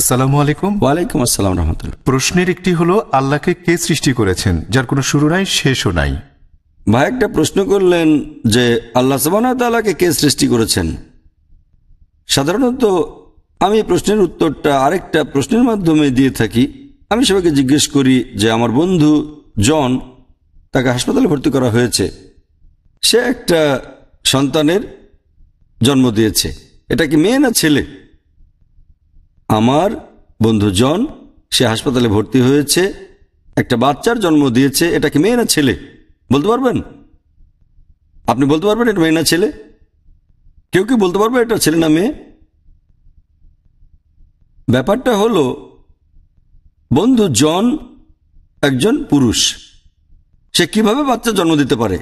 আসসালামু আলাইকুম ওয়ালাইকুম আসসালাম প্রশ্নের একটি হলো আল্লাহকে কে সৃষ্টি করেছেন যার কোনো শুরু নাই শেষও নাই ভাই একটা প্রশ্ন করলেন যে আল্লাহ সাবানকে কে সৃষ্টি করেছেন সাধারণত আমি প্রশ্নের উত্তরটা আরেকটা প্রশ্নের মাধ্যমে দিয়ে থাকি আমি সবাইকে জিজ্ঞেস করি যে আমার বন্ধু জন তাকে হাসপাতালে ভর্তি করা হয়েছে সে একটা সন্তানের জন্ম দিয়েছে এটা কি মেয়ে না ছেলে আমার বন্ধুজন সে হাসপাতালে ভর্তি হয়েছে একটা বাচ্চার জন্ম দিয়েছে এটা কি মেয়ে না ছেলে বলতে পারবেন আপনি বলতে পারবেন এটা মেয়ে না ছেলে কেউ কি বলতে পারবে এটা ছেলে না মেয়ে ব্যাপারটা হলো বন্ধু জন একজন পুরুষ সে কিভাবে বাচ্চা জন্ম দিতে পারে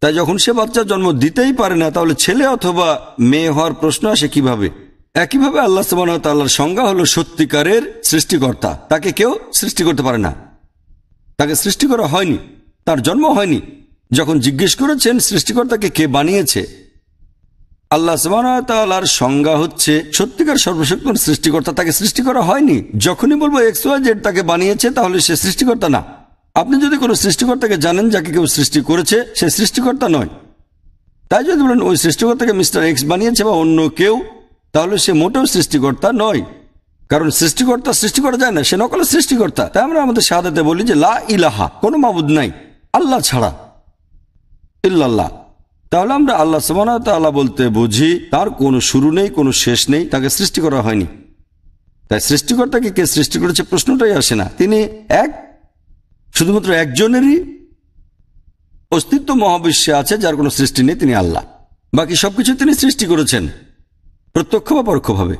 তাই যখন সে বাচ্চা জন্ম দিতেই পারে না তাহলে ছেলে অথবা মেয়ে হওয়ার প্রশ্ন আসে কিভাবে। একইভাবে আল্লাহ সুবাহর সংজ্ঞা হলো সত্যিকারের সৃষ্টিকর্তা তাকে কেউ সৃষ্টি করতে পারে না তাকে সৃষ্টি করা হয়নি তার জন্ম হয়নি যখন জিজ্ঞেস করেছেন সৃষ্টিকর্তাকে কে বানিয়েছে আল্লাহ সুবাহর সংজ্ঞা হচ্ছে সত্যিকার সর্বশক্তির সৃষ্টিকর্তা তাকে সৃষ্টি করা হয়নি যখনই বলবো এক্সওয়াজেড তাকে বানিয়েছে তাহলে সে সৃষ্টিকর্তা না আপনি যদি কোনো সৃষ্টিকর্তাকে জানেন যাকে কেউ সৃষ্টি করেছে সে সৃষ্টিকর্তা নয় তাই যদি বলেন ওই সৃষ্টিকর্তাকে মিস্টার এক্স বানিয়েছে বা অন্য কেউ তাহলে সে মোটেও সৃষ্টিকর্তা নয় কারণ সৃষ্টিকর্তা সৃষ্টি করা যায় না সে নকল সৃষ্টিকর্তা তাই আমরা আমাদের সাদাতে বলি যে লা ইলাহা কোনো মাবুদ নাই আল্লাহ ছাড়া ইল্লাল্লাহ তাহলে আমরা আল্লাহ আল্লাহ বলতে বুঝি তার কোনো শুরু নেই কোনো শেষ নেই তাকে সৃষ্টি করা হয়নি তাই সৃষ্টিকর্তাকে কে সৃষ্টি করেছে প্রশ্নটাই আসে না তিনি এক শুধুমাত্র একজনেরই অস্তিত্ব মহাবিশ্বে আছে যার কোনো সৃষ্টি নেই তিনি আল্লাহ বাকি সবকিছু তিনি সৃষ্টি করেছেন প্রত্যক্ষ বা পরোক্ষভাবে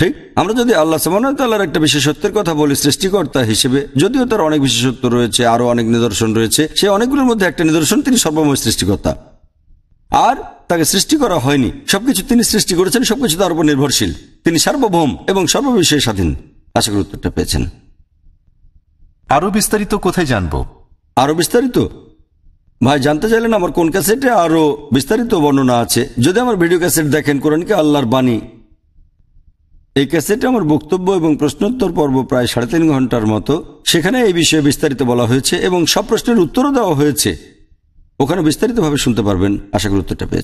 ঠিক আমরা যদি আল্লাহ সামান্লার একটা বিশেষত্বের কথা বলি সৃষ্টিকর্তা হিসেবে যদিও তার অনেক বিশেষত্ব রয়েছে আরও অনেক নিদর্শন রয়েছে সেই অনেকগুলোর মধ্যে একটা নিদর্শন তিনি সর্বময় সৃষ্টিকর্তা আর তাকে সৃষ্টি করা হয়নি সবকিছু তিনি সৃষ্টি করেছেন সবকিছু তার উপর নির্ভরশীল তিনি সার্বভৌম এবং সর্ববিষয়ে স্বাধীন আশা করি উত্তরটা পেয়েছেন আরও বিস্তারিত কোথায় জানবো আরও বিস্তারিত ভাই জানতে চাইলেন আমার কোন ক্যাসেটে আরও বিস্তারিত বর্ণনা আছে যদি আমার ভিডিও ক্যাসেট দেখেন কোরআনকে আল্লাহর বাণী এই ক্যাসেটে আমার বক্তব্য এবং প্রশ্নোত্তর পর্ব প্রায় সাড়ে তিন ঘন্টার মতো সেখানে এই বিষয়ে বিস্তারিত বলা হয়েছে এবং সব প্রশ্নের উত্তরও দেওয়া হয়েছে ওখানে বিস্তারিতভাবে শুনতে পারবেন আশা করি উত্তরটা পেয়েছে